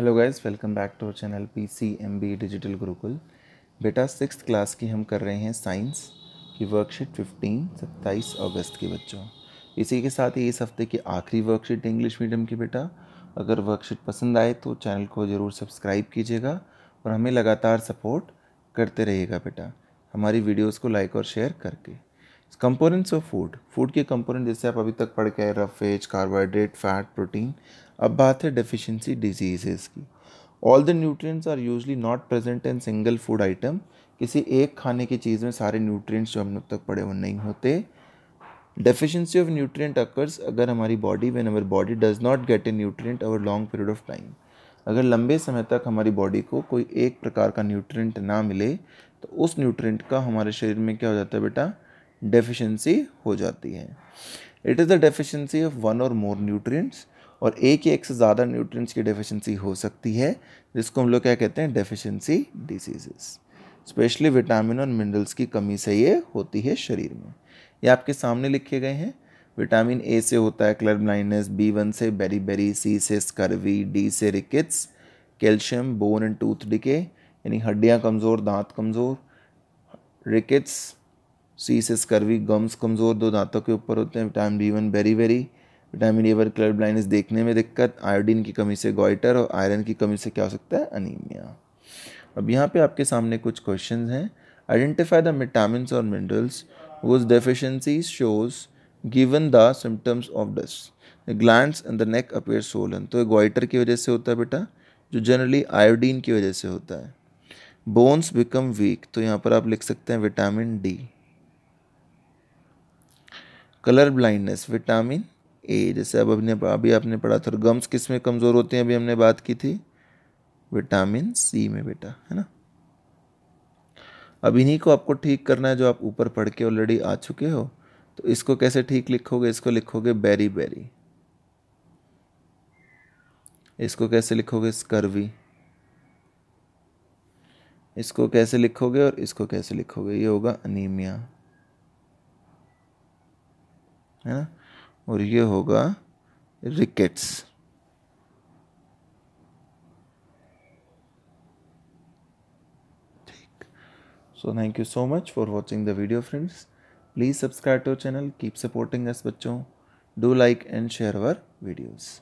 Hello guys welcome back to our channel P C M B digital Gurukul बेटा six class की हम कर रहे हैं साइंस की वर्कशीट फिफ्टीन सत्ताईस अगस्त की बच्चों इसी के साथ ही इस हफ्ते की आखिरी वर्कशीट इंग्लिश मीडियम की बेटा अगर वर्कशीट पसंद आए तो चैनल को ज़रूर सब्सक्राइब कीजिएगा और हमें लगातार सपोर्ट करते रहिएगा बेटा हमारी वीडियोज़ को लाइक और शेयर करके कंपोनेंट्स ऑफ फूड फूड के कंपोनेंट जैसे आप अभी तक पढ़ के आए रफेज कार्बोहाइड्रेट फैट प्रोटीन अब बात है डेफिशिएंसी डिजीजेस की all the nutrients are usually not present in single food item किसी एक खाने की चीज़ में सारे न्यूट्रिएंट्स जो हम लोग तक पढ़े वो नहीं होते डेफिशिएंसी ऑफ न्यूट्रिएंट अकर्स अगर हमारी body when our body does not get a nutrient over long period of time अगर लंबे समय तक हमारी बॉडी को कोई एक प्रकार का न्यूट्रिएंट ना मिले तो उस न्यूट्रिएंट का हमारे शरीर में क्या हो जाता है बेटा डेफिशिएंसी हो जाती है it is the deficiency of one or more nutrients और एक या एक से ज़्यादा न्यूट्रिएंट्स की डेफिशिएंसी हो सकती है जिसको हम लोग क्या कहते हैं डेफिशिएंसी डिसीजेस स्पेशली विटामिन और मिनरल्स की कमी से ये होती है शरीर में ये आपके सामने लिखे गए हैं विटामिन ए से होता है क्लर ब्लाइंडनेस बी वन से बेरी बेरी सी से स्कर्वी डी से rickets calcium bone and tooth decay यानी हड्डियाँ कमज़ोर दांत कमज़ोर रिकेट्स सी से स्कर्वी गम्स कमज़ोर दो दांतों के ऊपर होते हैं vitamin B one very very vitamin A वर कलर ब्लाइंड देखने में दिक्कत आयोडीन की कमी से गोइटर और आयरन की कमी से क्या हो सकता है अनिमिया अब यहाँ पे आपके सामने कुछ क्वेश्चन हैं आइडेंटिफाई द विटामिन और minerals whose deficiency shows given the symptoms of dust. Gland glands and the neck तो गोइटर की वजह से होता है बेटा जो जनरली आयोडीन की वजह से होता है बोन्स बिकम वीक तो यहाँ पर आप लिख सकते हैं vitamin D colour blindness vitamin A जैसे अब अभी अभी आपने पढ़ा था गम्स किस में कमज़ोर होते हैं अभी हमने बात की थी विटामिन सी में बेटा है ना अब इन्हीं को आपको ठीक करना है जो आप ऊपर पढ़ के ऑलरेडी आ चुके हो तो इसको कैसे ठीक लिखोगे इसको लिखोगे बेरी बेरी इसको कैसे लिखोगे स्कर्वी इसको कैसे लिखोगे और इसको कैसे लिखोगे ये होगा अनीमिया है ना और ये होगा रिकेट्स ठीक so thank you so much for watching the video friends please subscribe to channel keep supporting us बच्चों do like and share our videos